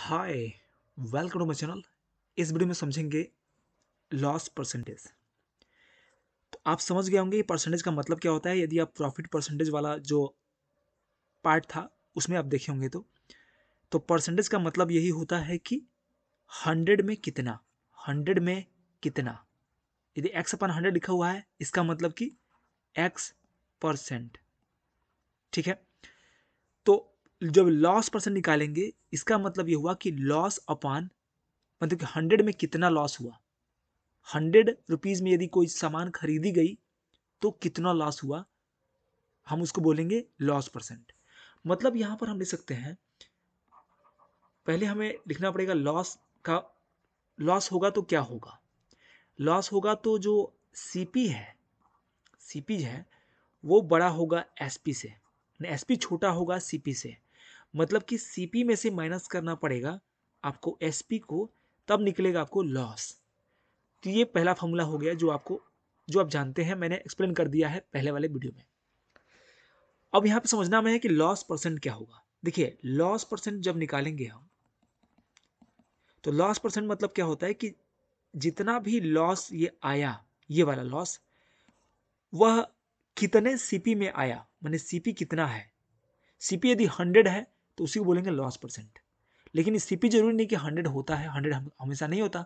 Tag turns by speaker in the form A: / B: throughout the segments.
A: hi welcome to my channel इस video में समझेंगे लॉस परसेंटेज तो आप समझ गए होंगे परसेंटेज का मतलब क्या होता है यदि आप प्रॉफिट परसेंटेज वाला जो पार्ट था उसमें आप देखे होंगे तो तो परसेंटेज का मतलब यही होता है कि हंड्रेड में कितना हंड्रेड में कितना यदि एक्स अपन हंड्रेड लिखा हुआ है इसका मतलब कि एक्स परसेंट ठीक है तो जब लॉस परसेंट निकालेंगे इसका मतलब ये हुआ कि लॉस अपॉन मतलब कि हंड्रेड में कितना लॉस हुआ हंड्रेड रुपीज़ में यदि कोई सामान खरीदी गई तो कितना लॉस हुआ हम उसको बोलेंगे लॉस परसेंट मतलब यहाँ पर हम लिख सकते हैं पहले हमें लिखना पड़ेगा लॉस का लॉस होगा तो क्या होगा लॉस होगा तो जो सीपी है सीपी है वो बड़ा होगा एसपी से एसपी छोटा होगा सीपी से मतलब कि सी में से माइनस करना पड़ेगा आपको एस को तब निकलेगा आपको लॉस तो ये पहला फॉर्मूला हो गया जो आपको जो आप जानते हैं मैंने एक्सप्लेन कर दिया है पहले वाले वीडियो में अब यहाँ पे समझना में है कि लॉस परसेंट क्या होगा देखिए लॉस परसेंट जब निकालेंगे हम तो लॉस परसेंट मतलब क्या होता है कि जितना भी लॉस ये आया ये वाला लॉस वह कितने सीपी में आया मैंने सीपी कितना है सीपी यदि हंड्रेड है तो उसी को बोलेंगे लॉस परसेंट लेकिन सी पी जरूरी नहीं कि हंड्रेड होता है हंड्रेड हमेशा नहीं होता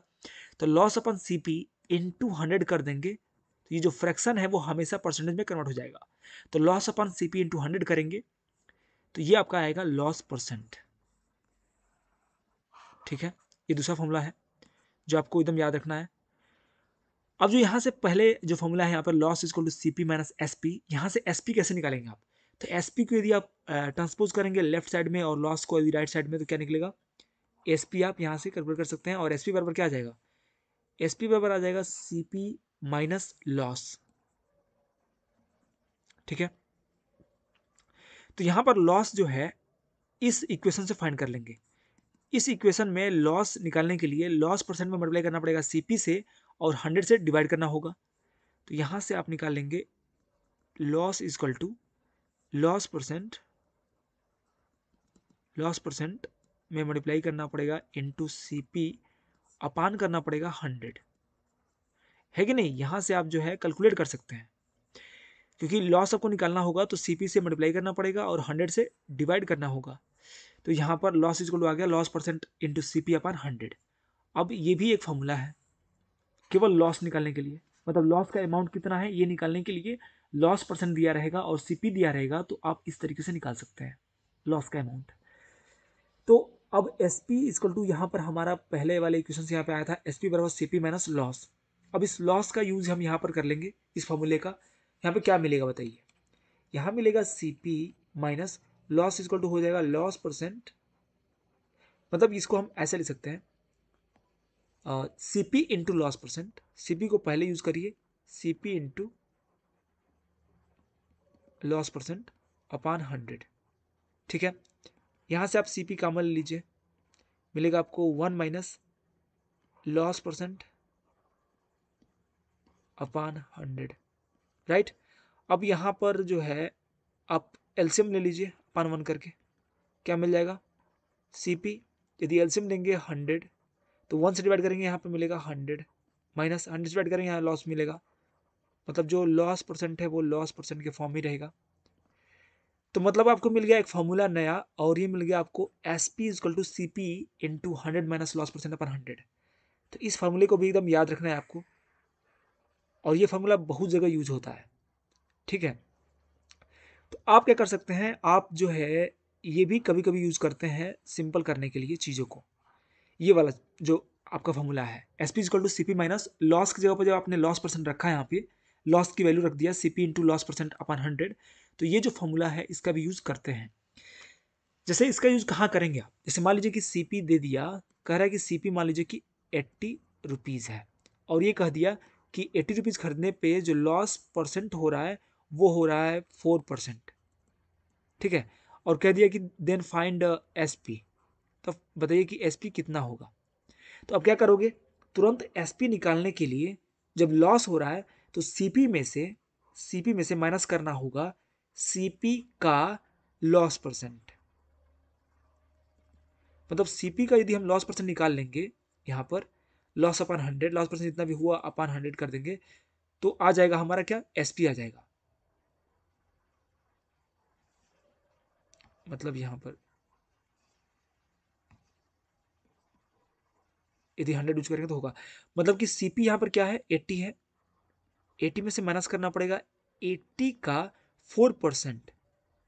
A: तो loss upon C P into hundred कर देंगे तो ये जो फ्रैक्शन है वो हमेशा परसेंटेज में कन्वर्ट हो जाएगा तो loss upon C P into hundred करेंगे तो ये आपका आएगा लॉस परसेंट ठीक है ये दूसरा फॉर्मूला है जो आपको एकदम याद रखना है अब जो यहाँ से पहले जो फॉर्मूला है यहाँ पर loss is to C P minus S P यहाँ से एस पी कैसे निकालेंगे आप तो एस पी को यदि आप ट्रांसपोज करेंगे लेफ्ट साइड में और लॉस को यदि राइट साइड में तो क्या निकलेगा एस पी आप यहाँ से कैलकुलेट कर सकते हैं और एस पी बराबर क्या आ जाएगा एस पी बराबर आ जाएगा सी पी माइनस लॉस ठीक है तो यहाँ पर लॉस जो है इस इक्वेशन से फाइंड कर लेंगे इस इक्वेशन में लॉस निकालने के लिए लॉस परसेंट में मल्टीप्लाई करना पड़ेगा पी से और हंड्रेड से डिवाइड करना होगा तो यहाँ से आप निकाल लेंगे loss is equal to loss percent loss percent में मल्टीप्लाई करना पड़ेगा इनटू सीपी अपान करना पड़ेगा हंड्रेड है कि नहीं यहाँ से आप जो है कैलकुलेट कर सकते हैं क्योंकि लॉस आपको निकालना होगा तो सीपी से मल्टीप्लाई करना पड़ेगा और हंड्रेड से डिवाइड करना होगा तो यहाँ पर लॉस इज आ गया loss percent into C P upon hundred अब ये भी एक फॉर्मूला है केवल लॉस निकालने के लिए मतलब लॉस का अमाउंट कितना है ये निकालने के लिए लॉस परसेंट दिया रहेगा और सीपी दिया रहेगा तो आप इस तरीके से निकाल सकते हैं लॉस का अमाउंट तो अब एस पी इजकल टू यहाँ पर हमारा पहले वाले इक्वेशन यहाँ पे आया था एस पी बराबर सी पी माइनस लॉस अब इस लॉस का यूज हम यहाँ पर कर लेंगे इस फॉर्मूले का यहाँ पे क्या मिलेगा बताइए यहाँ मिलेगा C P minus loss is equal to हो जाएगा लॉस परसेंट मतलब इसको हम ऐसे ले सकते हैं C P into loss percent C P को पहले यूज करिए C P into loss percent upon hundred ठीक है यहाँ से आप सी पी कामन लीजिए मिलेगा आपको one minus loss percent upon hundred right अब यहाँ पर जो है आप एल्सियम ले लीजिए अपान वन करके क्या मिल जाएगा सी पी यदि एल्सियम लेंगे हंड्रेड तो वन से डिवाइड करेंगे यहाँ पर मिलेगा हंड्रेड माइनस हंड्रेड से डिवाइड करेंगे यहाँ लॉस मिलेगा मतलब जो लॉस परसेंट है वो लॉस परसेंट के फॉर्म ही रहेगा तो मतलब आपको मिल गया एक फार्मूला नया और ये मिल गया आपको S P is equal to C P into hundred minus loss percent upon hundred तो इस फार्मूले को भी एकदम याद रखना है आपको और ये फार्मूला बहुत जगह यूज होता है ठीक है तो आप क्या कर सकते हैं आप जो है ये भी कभी कभी यूज़ करते हैं सिंपल करने के लिए चीज़ों को ये वाला जो आपका फॉर्मूला है S P is equal to C P minus loss की जगह पर जब आपने लॉस परसेंट रखा है यहाँ पे लॉस की वैल्यू रख दिया C P into loss percent upon hundred तो ये जो फॉर्मूला है इसका भी यूज़ करते हैं जैसे इसका यूज़ कहाँ करेंगे आप जैसे मान लीजिए कि सी पी दे दिया कह रहा है कि सी पी मान लीजिए कि एट्टी रुपीज़ है और ये कह दिया कि एट्टी रुपीज़ खरीदने पे जो लॉस परसेंट हो रहा है वो हो रहा है फोर परसेंट ठीक है और कह दिया कि देन फाइंड एस पी तो बताइए कि एस पी कितना होगा तो अब क्या करोगे तुरंत एस पी निकालने के लिए जब लॉस हो रहा है तो सी पी में से सी पी में से माइनस करना होगा सी पी का लॉस परसेंट मतलब सी पी का यदि हम लॉस परसेंट निकाल लेंगे यहाँ पर loss upon hundred loss percent जितना भी हुआ अपॉन हंड्रेड कर देंगे तो आ जाएगा हमारा क्या एस पी आ जाएगा मतलब यहाँ पर यदि हंड्रेड यूज करेंगे तो होगा मतलब कि सी यहाँ पर क्या है एट्टी है एटी में से माइनस करना पड़ेगा एट्टी का फोर परसेंट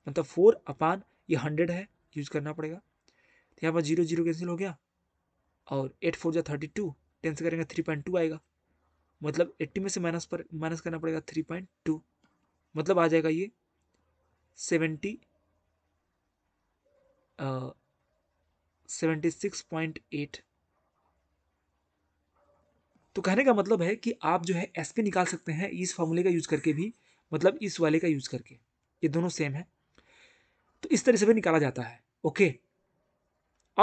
A: मतलब फोर अपान ये हंड्रेड है यूज करना पड़ेगा तो यहाँ पर जीरो जीरो कैंसिल हो गया और एट फोर जा थर्टी टू टेन से करेंगे थ्री पॉइंट टू आएगा मतलब एट्टी में से माइनस पर माइनस करना पड़ेगा थ्री पॉइंट टू मतलब आ जाएगा ये seventy seventy six point eight तो कहने का मतलब है कि आप जो है एस निकाल सकते हैं इस फॉर्मूले का यूज़ करके भी मतलब इस वाले का यूज़ करके ये दोनों सेम है तो इस तरह से भी निकाला जाता है ओके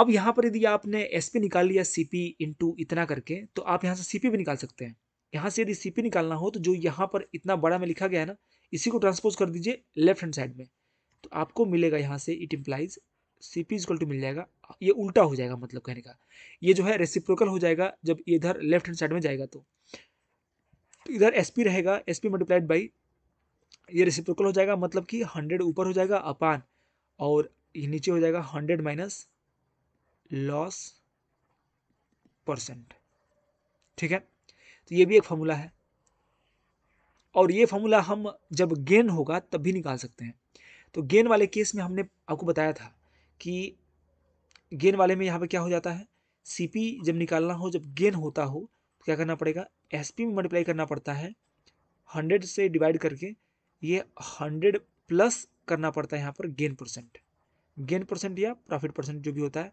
A: अब यहाँ पर यदि आपने एस पी निकाल लिया सी पी टू इतना करके तो आप यहाँ से सी पी भी निकाल सकते हैं यहाँ से यदि सी पी निकालना हो तो जो यहाँ पर इतना बड़ा में लिखा गया है ना इसी को ट्रांसपोज कर दीजिए लेफ्ट हैंड साइड में तो आपको मिलेगा यहाँ से it implies C P is equal to मिल जाएगा ये उल्टा हो जाएगा मतलब कहने का ये जो है रेसिप्रोकल हो जाएगा जब इधर लेफ्ट हैंड साइड में जाएगा तो इधर एस पी रहेगा एस पी मल्टीप्लाइड बाई ये रेसिप्रोकल हो जाएगा मतलब कि हंड्रेड ऊपर हो जाएगा अपान और ये नीचे हो जाएगा हंड्रेड माइनस लॉस परसेंट ठीक है तो ये भी एक फॉर्मूला है और ये फॉर्मूला हम जब गेन होगा तब भी निकाल सकते हैं तो गेन वाले केस में हमने आपको बताया था कि गेंद वाले में यहाँ पे क्या हो जाता है सीपी जब निकालना हो जब गेन होता हो तो क्या करना पड़ेगा एसपी में मल्टीप्लाई करना पड़ता है हंड्रेड से डिवाइड करके ये हंड्रेड प्लस करना पड़ता है यहाँ पर गेन परसेंट गेन परसेंट या प्रॉफिट परसेंट जो भी होता है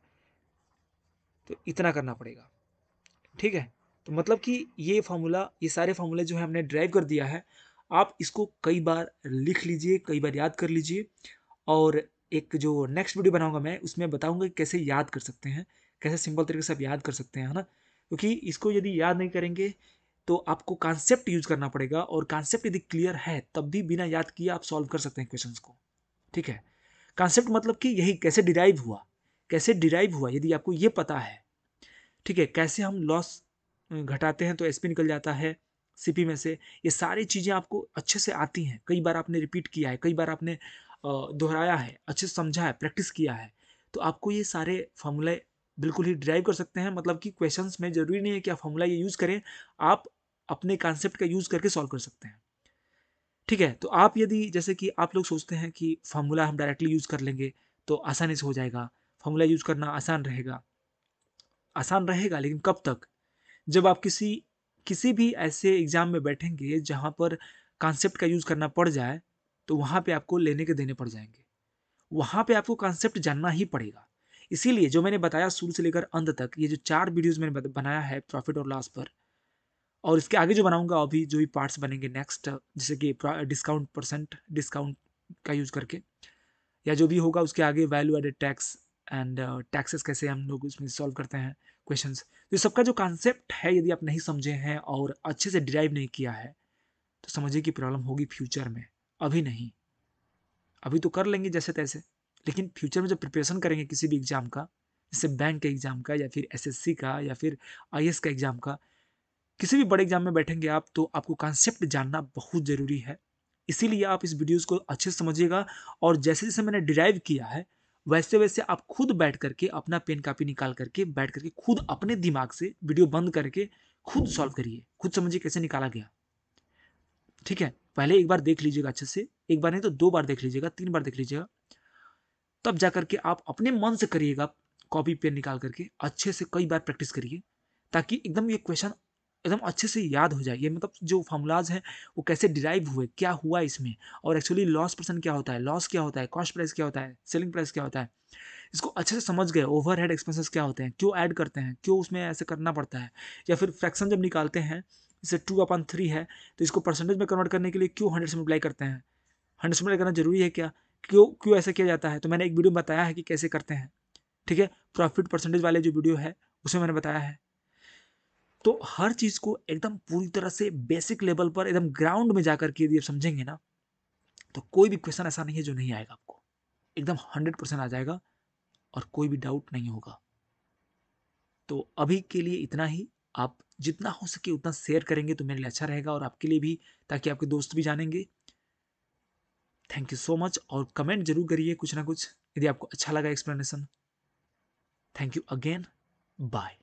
A: तो इतना करना पड़ेगा ठीक है तो मतलब कि ये फार्मूला ये सारे फार्मूले जो है हमने ड्राइव कर दिया है आप इसको कई बार लिख लीजिए कई बार याद कर लीजिए और एक जो नेक्स्ट वीडियो बनाऊंगा मैं उसमें बताऊंगा कि कैसे याद कर सकते हैं कैसे सिंपल तरीके से आप याद कर सकते हैं है ना क्योंकि इसको यदि याद नहीं करेंगे तो आपको कॉन्सेप्ट यूज करना पड़ेगा और कॉन्सेप्ट यदि क्लियर है तब भी बिना याद किए आप सॉल्व कर सकते हैं क्वेश्चन को ठीक है कॉन्सेप्ट मतलब कि यही कैसे डिराइव हुआ कैसे डिराइव हुआ यदि आपको ये पता है ठीक है कैसे हम लॉस घटाते हैं तो एस निकल जाता है सीपी में से ये सारी चीज़ें आपको अच्छे से आती हैं कई बार आपने रिपीट किया है कई बार आपने दोहराया है अच्छे से समझा है प्रैक्टिस किया है तो आपको ये सारे फॉर्मूले बिल्कुल ही ड्राइव कर सकते हैं मतलब कि क्वेश्चन में ज़रूरी नहीं है कि आप फॉर्मूला ये यूज़ करें आप अपने कॉन्सेप्ट का यूज़ करके सॉल्व कर सकते हैं ठीक है तो आप यदि जैसे कि आप लोग सोचते हैं कि फार्मूला हम डायरेक्टली यूज़ कर लेंगे तो आसानी से हो जाएगा फार्मूला यूज़ करना आसान रहेगा आसान रहेगा लेकिन कब तक जब आप किसी किसी भी ऐसे एग्ज़ाम में बैठेंगे जहाँ पर कॉन्सेप्ट का यूज़ करना पड़ जाए तो वहाँ पे आपको लेने के देने पड़ जाएंगे वहाँ पे आपको कॉन्सेप्ट जानना ही पड़ेगा इसीलिए जो मैंने बताया शुरू से लेकर अंत तक ये जो चार वीडियोज मैंने बनाया है प्रॉफिट और लॉस पर और इसके आगे जो बनाऊंगा अभी जो भी पार्ट्स बनेंगे नेक्स्ट जैसे कि डिस्काउंट परसेंट डिस्काउंट का यूज करके या जो भी होगा उसके आगे value added tax and taxes कैसे हम लोग उसमें सॉल्व करते हैं क्वेश्चंस तो सबका जो कॉन्सेप्ट है यदि आप नहीं समझे हैं और अच्छे से डिराइव नहीं किया है तो समझिए कि प्रॉब्लम होगी फ्यूचर में अभी नहीं अभी तो कर लेंगे जैसे तैसे लेकिन फ्यूचर में जब प्रिपरेशन करेंगे किसी भी एग्ज़ाम का जैसे बैंक के एग्ज़ाम का या फिर एसएससी का या फिर आई का एग्ज़ाम का किसी भी बड़े एग्ज़ाम में बैठेंगे आप तो आपको कॉन्सेप्ट जानना बहुत ज़रूरी है इसीलिए आप इस वीडियोज़ को अच्छे से समझिएगा और जैसे जैसे मैंने डिराइव किया है वैसे वैसे आप खुद बैठ करके अपना पेन कापी निकाल करके बैठ करके खुद अपने दिमाग से वीडियो बंद करके खुद सॉल्व करिए खुद समझिए कैसे निकाला गया ठीक है पहले एक बार देख लीजिएगा अच्छे से एक बार नहीं तो दो बार देख लीजिएगा तीन बार देख लीजिएगा तब जा करके आप अपने मन से करिएगा कॉपी पेन निकाल करके अच्छे से कई बार प्रैक्टिस करिए ताकि एकदम ये क्वेश्चन एकदम अच्छे से याद हो जाए ये मतलब जो फॉर्मूलाज हैं वो कैसे डिराइव हुए क्या हुआ इसमें और एक्चुअली लॉस पर्सन क्या होता है लॉस क्या होता है कॉस्ट प्राइस क्या होता है सेलिंग प्राइस क्या होता है इसको अच्छे से समझ गए ओवर हेड एक्सपेंसेस क्या होते हैं क्यों ऐड करते हैं क्यों उसमें ऐसे करना पड़ता है या फिर फ्रैक्शन जब निकालते हैं जैसे टू अपन थ्री है तो इसको परसेंटेज में कन्वर्ट करने के लिए क्यों हंड्रेड से मल्टीप्लाई करते हैं हंड्रेड से मल्टीप्लाई करना जरूरी है क्या क्यों क्यों ऐसा किया जाता है तो मैंने एक वीडियो बताया है कि कैसे करते हैं ठीक है प्रॉफिट परसेंटेज वाले जो वीडियो है उसमें मैंने बताया है तो हर चीज़ को एकदम पूरी तरह से बेसिक लेवल पर एकदम ग्राउंड में जाकर के यदि आप समझेंगे ना तो कोई भी क्वेश्चन ऐसा नहीं है जो नहीं आएगा आपको एकदम हंड्रेड परसेंट आ जाएगा और कोई भी डाउट नहीं होगा तो अभी के लिए इतना ही आप जितना हो सके उतना शेयर करेंगे तो मेरे लिए अच्छा रहेगा और आपके लिए भी ताकि आपके दोस्त भी जानेंगे थैंक यू सो मच और कमेंट जरूर करिए कुछ ना कुछ यदि आपको अच्छा लगा explanation thank you again bye